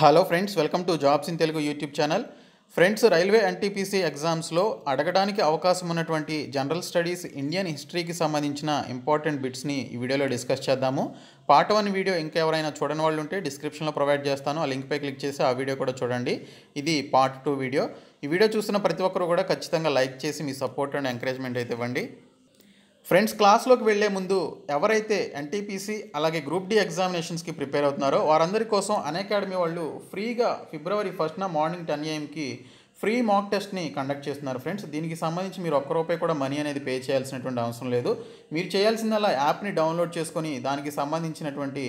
hello friends welcome to jobs in Telugu YouTube channel friends railway NTPC ఎగ్జామ్స్లో అడగడానికి అవకాశం ఉన్నటువంటి జనరల్ స్టడీస్ ఇండియన్ హిస్టరీకి సంబంధించిన ఇంపార్టెంట్ బిట్స్ని ఈ వీడియోలో డిస్కస్ చేద్దాము పార్ట్ వన్ వీడియో ఇంకా ఎవరైనా చూడని వాళ్ళు ఉంటే డిస్క్రిప్షన్లో ప్రొవైడ్ చేస్తాను ఆ లింక్పై క్లిక్ చేసి ఆ వీడియో కూడా చూడండి ఇది పార్ట్ టూ వీడియో ఈ వీడియో చూసిన ప్రతి ఒక్కరు కూడా ఖచ్చితంగా లైక్ చేసి మీ సపోర్ట్ అండ్ ఎంకరేజ్మెంట్ అయితే ఇవ్వండి ఫ్రెండ్స్ క్లాస్లోకి వెళ్లే ముందు ఎవరైతే ఎన్టీపీసీ అలాగే గ్రూప్ డి ఎగ్జామినేషన్స్కి ప్రిపేర్ అవుతున్నారో వారందరి కోసం అకాడమీ వాళ్ళు ఫ్రీగా ఫిబ్రవరి ఫస్ట్న మార్నింగ్ టెన్ ఏఎంకి ఫ్రీ మాక్ టెస్ట్ని కండక్ట్ చేస్తున్నారు ఫ్రెండ్స్ దీనికి సంబంధించి మీరు ఒక్క రూపాయి కూడా మనీ అనేది పే చేయాల్సినటువంటి అవసరం లేదు మీరు చేయాల్సిందల్లా యాప్ని డౌన్లోడ్ చేసుకొని దానికి సంబంధించినటువంటి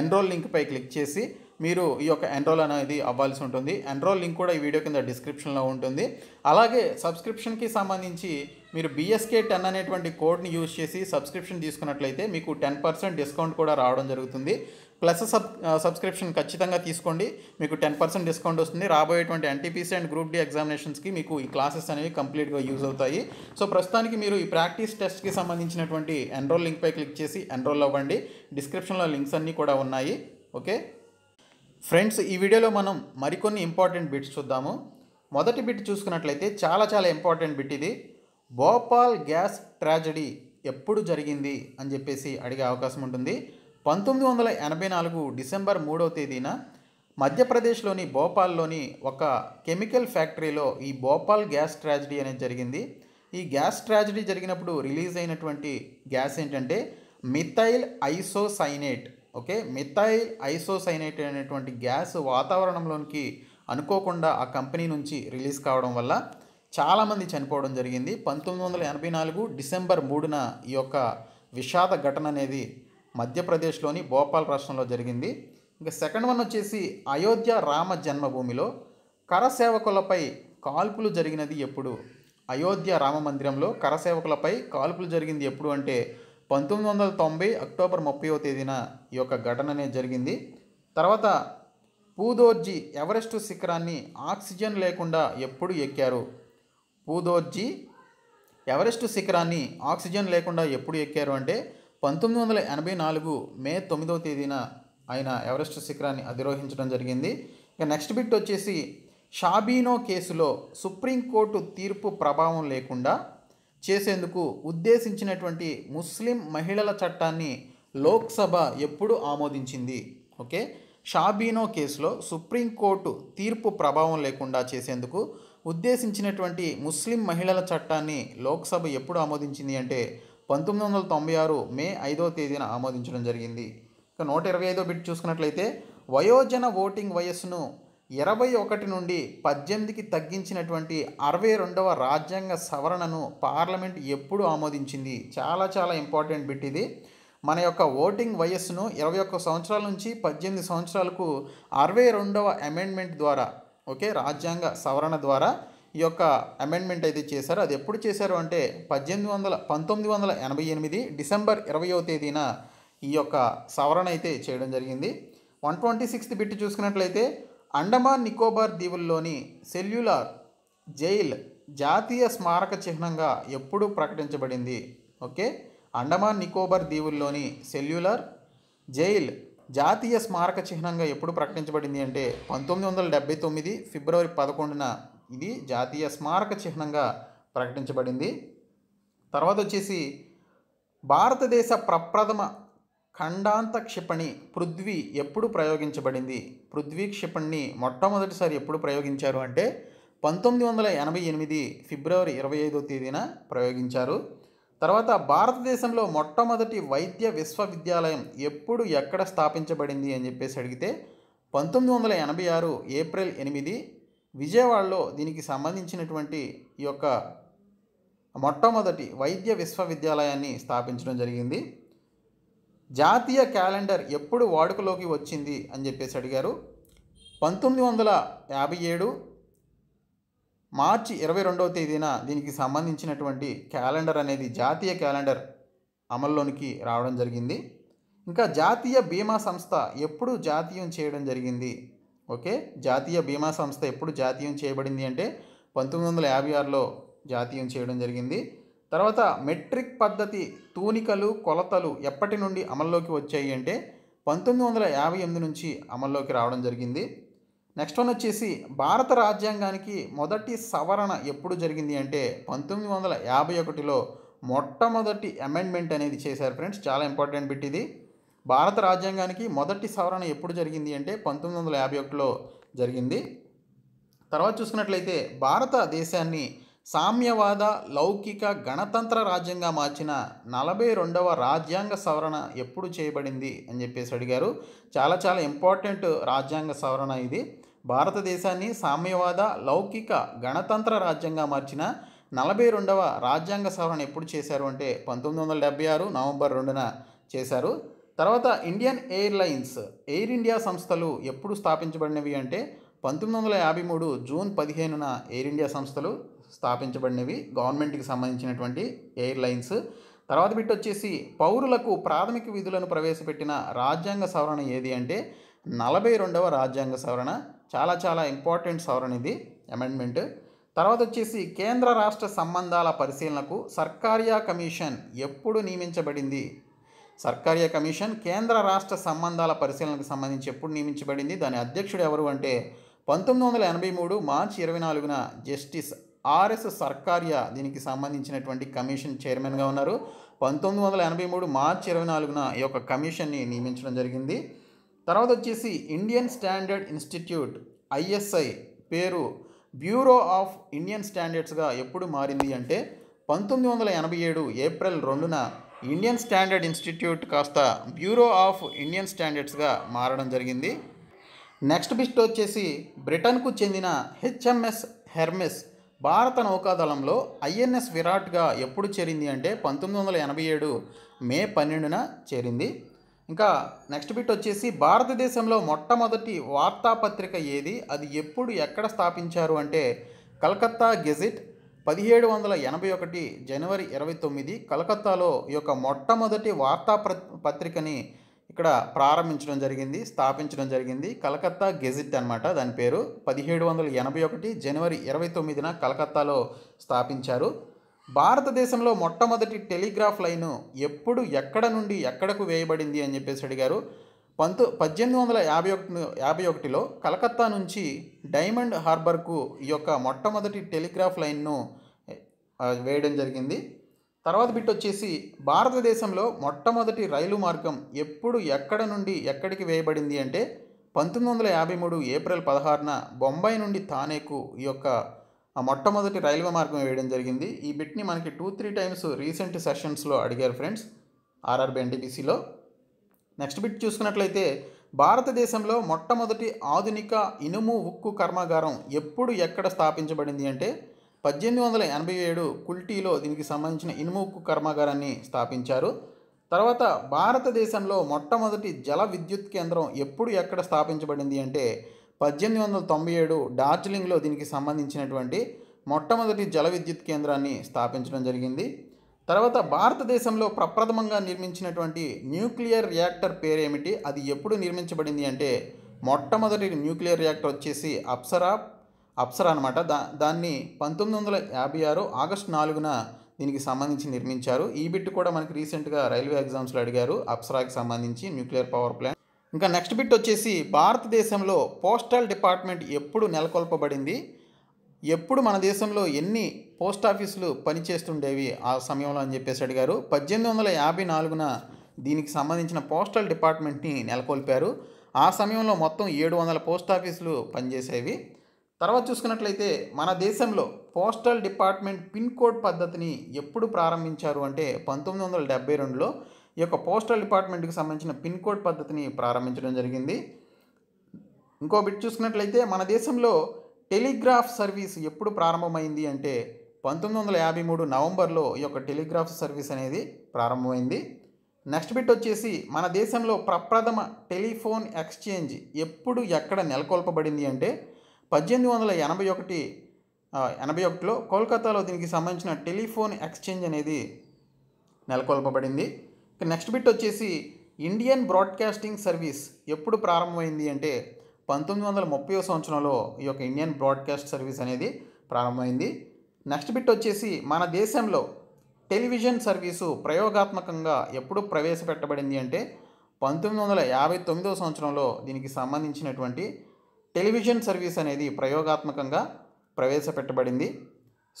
ఎన్రోల్ లింక్పై క్లిక్ చేసి మీరు ఈ యొక్క ఎన్రోల్ అనేది అవ్వాల్సి ఉంటుంది ఎన్రోల్ లింక్ కూడా ఈ వీడియో కింద డిస్క్రిప్షన్లో ఉంటుంది అలాగే సబ్స్క్రిప్షన్కి సంబంధించి మీరు బిఎస్కే టెన్ అనేటువంటి కోడ్ని యూజ్ చేసి సబ్స్క్రిప్షన్ తీసుకున్నట్లయితే మీకు టెన్ పర్సెంట్ డిస్కౌంట్ కూడా రావడం జరుగుతుంది ప్లస్ సబ్ సబ్స్క్రిప్షన్ ఖచ్చితంగా తీసుకోండి మీకు టెన్ పర్సెంట్ డిస్కౌంట్ వస్తుంది రాబోయేటువంటి ఎన్టీపీసీ అండ్ గ్రూప్ డి ఎగ్జామినేషన్స్కి మీకు ఈ క్లాసెస్ అనేవి కంప్లీట్గా యూజ్ అవుతాయి సో ప్రస్తుతానికి మీరు ఈ ప్రాక్టీస్ టెస్ట్కి సంబంధించినటువంటి ఎన్రోల్ లింక్పై క్లిక్ చేసి ఎన్రోల్ అవ్వండి డిస్క్రిప్షన్లో లింక్స్ అన్నీ కూడా ఉన్నాయి ఓకే ఫ్రెండ్స్ ఈ వీడియోలో మనం మరికొన్ని ఇంపార్టెంట్ బిట్స్ చూద్దాము మొదటి బిట్ చూసుకున్నట్లయితే చాలా చాలా ఇంపార్టెంట్ బిట్ ఇది భోపాల్ గ్యాస్ ట్రాజడీ ఎప్పుడు జరిగింది అని చెప్పేసి అడిగే అవకాశం ఉంటుంది పంతొమ్మిది వందల ఎనభై నాలుగు డిసెంబర్ మూడవ తేదీన మధ్యప్రదేశ్లోని భోపాల్లోని ఒక కెమికల్ ఫ్యాక్టరీలో ఈ భోపాల్ గ్యాస్ ట్రాజడీ అనేది జరిగింది ఈ గ్యాస్ ట్రాజడీ జరిగినప్పుడు రిలీజ్ అయినటువంటి గ్యాస్ ఏంటంటే methyl isocyanate okay methyl isocyanate అనేటువంటి గ్యాస్ వాతావరణంలోనికి అనుకోకుండా ఆ కంపెనీ నుంచి రిలీజ్ కావడం వల్ల చాలామంది చనిపోవడం జరిగింది పంతొమ్మిది వందల ఎనభై నాలుగు డిసెంబర్ మూడున ఈ యొక్క విషాద ఘటన అనేది మధ్యప్రదేశ్లోని భోపాల్ రాష్ట్రంలో జరిగింది ఇంకా సెకండ్ వన్ వచ్చేసి అయోధ్య రామ జన్మభూమిలో కరసేవకులపై కాల్పులు జరిగినది ఎప్పుడు అయోధ్య రామ మందిరంలో కరసేవకులపై కాల్పులు జరిగింది ఎప్పుడు అంటే పంతొమ్మిది వందల తొంభై అక్టోబర్ ముప్పైవ తేదీన ఈ యొక్క ఘటననే జరిగింది తర్వాత పూదోర్జీ ఎవరెస్ట్ శిఖరాన్ని ఆక్సిజన్ లేకుండా ఎప్పుడు ఎక్కారు పూదోర్జీ ఎవరెస్ట్ శిఖరాన్ని ఆక్సిజన్ లేకుండా ఎప్పుడు ఎక్కారు అంటే పంతొమ్మిది వందల ఎనభై నాలుగు మే తొమ్మిదవ తేదీన ఆయన ఎవరెస్ట్ శిఖరాన్ని అధిరోహించడం జరిగింది ఇక నెక్స్ట్ బిట్ వచ్చేసి షాబీనో కేసులో సుప్రీంకోర్టు తీర్పు ప్రభావం లేకుండా చేసేందుకు ఉద్దేశించినటువంటి ముస్లిం మహిళల చట్టాన్ని లోక్సభ ఎప్పుడు ఆమోదించింది ఓకే షాబీనో కేసులో సుప్రీంకోర్టు తీర్పు ప్రభావం లేకుండా చేసేందుకు ఉద్దేశించినటువంటి ముస్లిం మహిళల చట్టాన్ని లోక్సభ ఎప్పుడు ఆమోదించింది అంటే పంతొమ్మిది వందల తొంభై ఆరు మే ఐదో తేదీన ఆమోదించడం జరిగింది ఇక నూట ఇరవై ఐదో బిట్ చూసుకున్నట్లయితే వయోజన ఓటింగ్ వయస్సును ఇరవై ఒకటి నుండి పద్దెనిమిదికి తగ్గించినటువంటి అరవై రెండవ రాజ్యాంగ సవరణను పార్లమెంట్ ఎప్పుడు ఆమోదించింది చాలా చాలా ఇంపార్టెంట్ బిట్ ఇది మన యొక్క ఓటింగ్ వయస్సును ఇరవై ఒక్క సంవత్సరాల నుంచి పద్దెనిమిది సంవత్సరాలకు అరవై రెండవ అమెండ్మెంట్ ద్వారా ఓకే రాజ్యాంగ సవరణ ద్వారా ఈ యొక్క అమెండ్మెంట్ అయితే చేశారు అది ఎప్పుడు చేశారు అంటే పద్దెనిమిది వందల పంతొమ్మిది వందల ఎనభై ఎనిమిది డిసెంబర్ ఇరవయో తేదీన ఈ యొక్క సవరణ అయితే చేయడం జరిగింది వన్ ట్వంటీ సిక్స్త్ బిట్ చూసుకున్నట్లయితే అండమాన్ నికోబార్ దీవుల్లోని సెల్యులార్ జైల్ జాతీయ స్మారక చిహ్నంగా ఎప్పుడు ప్రకటించబడింది ఓకే అండమాన్ నికోబార్ దీవుల్లోని సెల్యులార్ జైల్ జాతీయ స్మారక చిహ్నంగా ఎప్పుడు ప్రకటించబడింది అంటే పంతొమ్మిది వందల డెబ్బై తొమ్మిది ఫిబ్రవరి పదకొండున ఇది జాతీయ స్మారక చిహ్నంగా ప్రకటించబడింది తర్వాత వచ్చేసి భారతదేశ ప్రప్రథమ ఖండాంత క్షిపణి పృథ్వీ ఎప్పుడు ప్రయోగించబడింది పృథ్వీ క్షిపణిని మొట్టమొదటిసారి ఎప్పుడు ప్రయోగించారు అంటే పంతొమ్మిది వందల ఎనభై ఎనిమిది ఫిబ్రవరి ఇరవై ఐదో తేదీన ప్రయోగించారు తర్వాత భారతదేశంలో మొట్టమొదటి వైద్య విశ్వవిద్యాలయం ఎప్పుడు ఎక్కడ స్థాపించబడింది అని చెప్పేసి అడిగితే పంతొమ్మిది వందల ఎనభై ఆరు ఏప్రిల్ ఎనిమిది విజయవాడలో దీనికి సంబంధించినటువంటి ఈ యొక్క మొట్టమొదటి వైద్య విశ్వవిద్యాలయాన్ని స్థాపించడం జరిగింది జాతీయ క్యాలెండర్ ఎప్పుడు వాడుకలోకి వచ్చింది అని చెప్పేసి అడిగారు పంతొమ్మిది వందల యాభై ఏడు మార్చి ఇరవై రెండవ తేదీన దీనికి సంబంధించినటువంటి క్యాలెండర్ అనేది జాతీయ క్యాలెండర్ అమల్లోనికి రావడం జరిగింది ఇంకా జాతీయ బీమా సంస్థ ఎప్పుడు జాతీయం చేయడం జరిగింది ఓకే జాతీయ బీమా సంస్థ ఎప్పుడు జాతీయం చేయబడింది అంటే పంతొమ్మిది వందల యాభై ఆరులో జాతీయం చేయడం జరిగింది తర్వాత మెట్రిక్ పద్ధతి తూనికలు కొలతలు ఎప్పటి నుండి అమల్లోకి వచ్చాయి అంటే పంతొమ్మిది వందల యాభై ఎనిమిది నుంచి అమల్లోకి రావడం జరిగింది నెక్స్ట్ వన్ వచ్చేసి భారత రాజ్యాంగానికి మొదటి సవరణ ఎప్పుడు జరిగింది అంటే పంతొమ్మిది వందల యాభై ఒకటిలో మొట్టమొదటి అమెండ్మెంట్ అనేది చేశారు ఫ్రెండ్స్ చాలా ఇంపార్టెంట్ బిట్ ఇది భారత రాజ్యాంగానికి మొదటి సవరణ ఎప్పుడు జరిగింది అంటే పంతొమ్మిది వందల యాభై ఒకటిలో జరిగింది తర్వాత చూసుకున్నట్లయితే భారతదేశాన్ని సామ్యవాద లౌకిక గణతంత్ర రాజ్యంగా మార్చిన నలభై రెండవ రాజ్యాంగ సవరణ ఎప్పుడు చేయబడింది అని చెప్పేసి అడిగారు చాలా చాలా ఇంపార్టెంట్ రాజ్యాంగ సవరణ ఇది భారతదేశాన్ని సామ్యవాద లౌకిక గణతంత్ర రాజ్యంగా మార్చిన నలభై రెండవ రాజ్యాంగ సవరణ ఎప్పుడు చేశారు అంటే పంతొమ్మిది వందల డెబ్బై ఆరు నవంబర్ రెండున చేశారు తర్వాత ఇండియన్ ఎయిర్లైన్స్ ఎయిర్ ఇండియా సంస్థలు ఎప్పుడు స్థాపించబడినవి అంటే పంతొమ్మిది వందల యాభై మూడు జూన్ పదిహేనున ఎయిర్ ఇండియా సంస్థలు స్థాపించబడినవి గవర్నమెంట్కి సంబంధించినటువంటి ఎయిర్లైన్స్ తర్వాత బిట్టు వచ్చేసి పౌరులకు ప్రాథమిక విధులను ప్రవేశపెట్టిన రాజ్యాంగ సవరణ ఏది అంటే నలభై రెండవ రాజ్యాంగ సవరణ చాలా చాలా ఇంపార్టెంట్ సవరణ ఇది అమెండ్మెంట్ తర్వాత వచ్చేసి కేంద్ర రాష్ట్ర సంబంధాల పరిశీలనకు సర్కారియా కమిషన్ ఎప్పుడు నియమించబడింది సర్కారియా కమిషన్ కేంద్ర రాష్ట్ర సంబంధాల పరిశీలనకు సంబంధించి ఎప్పుడు నియమించబడింది దాని అధ్యక్షుడు ఎవరు అంటే పంతొమ్మిది వందల ఎనభై మూడు మార్చి ఇరవై నాలుగున జస్టిస్ ఆర్ఎస్ సర్కార్య దీనికి సంబంధించినటువంటి కమిషన్ చైర్మన్గా ఉన్నారు పంతొమ్మిది వందల ఎనభై మూడు మార్చి ఇరవై నాలుగున ఈ యొక్క కమిషన్ని నియమించడం జరిగింది తర్వాత వచ్చేసి ఇండియన్ స్టాండర్డ్ ఇన్స్టిట్యూట్ ఐఎస్ఐ పేరు బ్యూరో ఆఫ్ ఇండియన్ స్టాండర్డ్స్గా ఎప్పుడు మారింది అంటే పంతొమ్మిది వందల ఎనభై ఏడు ఏప్రిల్ రెండున ఇండియన్ స్టాండర్డ్ ఇన్స్టిట్యూట్ కాస్త బ్యూరో ఆఫ్ ఇండియన్ స్టాండర్డ్స్గా మారడం జరిగింది నెక్స్ట్ బిస్ట్ వచ్చేసి బ్రిటన్కు చెందిన హెచ్ఎంఎస్ హెర్మెస్ భారత నౌకాదళంలో ఐఎన్ఎస్ విరాట్గా ఎప్పుడు చేరింది అంటే పంతొమ్మిది వందల ఎనభై ఏడు మే పన్నెండున చేరింది ఇంకా నెక్స్ట్ బిట్ వచ్చేసి భారతదేశంలో మొట్టమొదటి వార్తాపత్రిక ఏది అది ఎప్పుడు ఎక్కడ స్థాపించారు అంటే కలకత్తా గెజిట్ పదిహేడు వందల ఎనభై ఒకటి జనవరి ఇరవై తొమ్మిది కలకత్తాలో యొక్క మొట్టమొదటి వార్తా పత్రికని ఇక్కడ ప్రారంభించడం జరిగింది స్థాపించడం జరిగింది కలకత్తా గెజిట్ అనమాట దాని పేరు పదిహేడు వందల ఎనభై ఒకటి జనవరి ఇరవై తొమ్మిదిన కలకత్తాలో స్థాపించారు భారతదేశంలో మొట్టమొదటి టెలిగ్రాఫ్ లైను ఎప్పుడు ఎక్కడ నుండి ఎక్కడకు వేయబడింది అని చెప్పేసి అడిగారు పంతొ పద్దెనిమిది వందల యాభై ఒకటి యాభై ఒకటిలో కలకత్తా నుంచి డైమండ్ హార్బర్కు ఈ యొక్క మొట్టమొదటి టెలిగ్రాఫ్ లైన్ను వేయడం జరిగింది తర్వాత బిట్ వచ్చేసి భారతదేశంలో మొట్టమొదటి రైలు మార్గం ఎప్పుడు ఎక్కడ నుండి ఎక్కడికి వేయబడింది అంటే పంతొమ్మిది వందల యాభై మూడు ఏప్రిల్ పదహారున బొంబాయి నుండి తానేకు ఈ యొక్క మొట్టమొదటి రైల్వే మార్గం వేయడం జరిగింది ఈ బిట్ని మనకి టూ త్రీ టైమ్స్ రీసెంట్ సెషన్స్లో అడిగారు ఫ్రెండ్స్ ఆర్ఆర్బి ఎన్టీపీసీలో నెక్స్ట్ బిట్ చూసుకున్నట్లయితే భారతదేశంలో మొట్టమొదటి ఆధునిక ఇనుము ఉక్కు కర్మాగారం ఎప్పుడు ఎక్కడ స్థాపించబడింది అంటే పద్దెనిమిది వందల ఎనభై ఏడు కుల్టీలో దీనికి సంబంధించిన ఇనుముక్కు కర్మాగారాన్ని స్థాపించారు తర్వాత భారతదేశంలో మొట్టమొదటి జల విద్యుత్ కేంద్రం ఎప్పుడు ఎక్కడ స్థాపించబడింది అంటే పద్దెనిమిది వందల తొంభై ఏడు డార్జిలింగ్లో దీనికి సంబంధించినటువంటి మొట్టమొదటి జల విద్యుత్ కేంద్రాన్ని స్థాపించడం జరిగింది తర్వాత భారతదేశంలో ప్రప్రథమంగా నిర్మించినటువంటి న్యూక్లియర్ రియాక్టర్ పేరేమిటి అది ఎప్పుడు నిర్మించబడింది అంటే మొట్టమొదటి న్యూక్లియర్ రియాక్టర్ వచ్చేసి అప్సరా అప్సర అనమాట దా దాన్ని పంతొమ్మిది వందల యాభై ఆరు ఆగస్టు నాలుగున దీనికి సంబంధించి నిర్మించారు ఈ బిట్ కూడా మనకి రీసెంట్గా రైల్వే ఎగ్జామ్స్లో అడిగారు అప్సరాకి సంబంధించి న్యూక్లియర్ పవర్ ప్లాంట్ ఇంకా నెక్స్ట్ బిట్ వచ్చేసి భారతదేశంలో పోస్టల్ డిపార్ట్మెంట్ ఎప్పుడు నెలకొల్పబడింది ఎప్పుడు మన దేశంలో ఎన్ని పోస్ట్ ఆఫీసులు పనిచేస్తుండేవి ఆ సమయంలో అని చెప్పేసి అడిగారు పద్దెనిమిది వందల యాభై నాలుగున దీనికి సంబంధించిన పోస్టల్ డిపార్ట్మెంట్ని నెలకొల్పారు ఆ సమయంలో మొత్తం ఏడు వందల పోస్ట్ ఆఫీసులు పనిచేసేవి తర్వాత చూసుకున్నట్లయితే మన దేశంలో పోస్టల్ డిపార్ట్మెంట్ పిన్ కోడ్ పద్ధతిని ఎప్పుడు ప్రారంభించారు అంటే పంతొమ్మిది వందల డెబ్బై రెండులో ఈ యొక్క పోస్టల్ డిపార్ట్మెంట్కి సంబంధించిన పిన్ కోడ్ పద్ధతిని ప్రారంభించడం జరిగింది ఇంకో బిట్ చూసుకున్నట్లయితే మన దేశంలో టెలిగ్రాఫ్ సర్వీస్ ఎప్పుడు ప్రారంభమైంది అంటే పంతొమ్మిది వందల యాభై మూడు నవంబర్లో ఈ యొక్క టెలిగ్రాఫ్ సర్వీస్ అనేది ప్రారంభమైంది నెక్స్ట్ బిట్ వచ్చేసి మన దేశంలో ప్రప్రథమ టెలిఫోన్ ఎక్స్చేంజ్ ఎప్పుడు ఎక్కడ నెలకొల్పబడింది అంటే పద్దెనిమిది వందల ఎనభై ఒకటి ఎనభై ఒకటిలో కోల్కతాలో దీనికి సంబంధించిన టెలిఫోన్ ఎక్స్చేంజ్ అనేది నెలకొల్పబడింది నెక్స్ట్ బిట్ వచ్చేసి ఇండియన్ బ్రాడ్కాస్టింగ్ సర్వీస్ ఎప్పుడు ప్రారంభమైంది అంటే పంతొమ్మిది వందల ముప్పై సంవత్సరంలో ఈ యొక్క ఇండియన్ బ్రాడ్కాస్ట్ సర్వీస్ అనేది ప్రారంభమైంది నెక్స్ట్ బిట్ వచ్చేసి మన దేశంలో టెలివిజన్ సర్వీసు ప్రయోగాత్మకంగా ఎప్పుడు ప్రవేశపెట్టబడింది అంటే పంతొమ్మిది వందల యాభై తొమ్మిదో సంవత్సరంలో దీనికి సంబంధించినటువంటి టెలివిజన్ సర్వీస్ అనేది ప్రయోగాత్మకంగా ప్రవేశపెట్టబడింది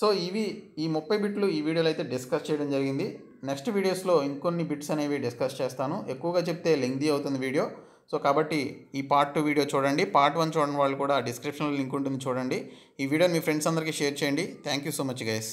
సో ఇవి ఈ ముప్పై బిట్లు ఈ వీడియోలో అయితే డిస్కస్ చేయడం జరిగింది నెక్స్ట్ వీడియోస్లో ఇంకొన్ని బిట్స్ అనేవి డిస్కస్ చేస్తాను ఎక్కువగా చెప్తే లెంగ్దీ అవుతుంది వీడియో సో కాబట్టి ఈ పార్ట్ టూ వీడియో చూడండి పార్ట్ వన్ చూడండి వాళ్ళు కూడా డిస్క్రిప్షన్లో లింక్ ఉంటుంది చూడండి ఈ వీడియోని మీ ఫ్రెండ్స్ అందరికీ షేర్ చేయండి thank you so much guys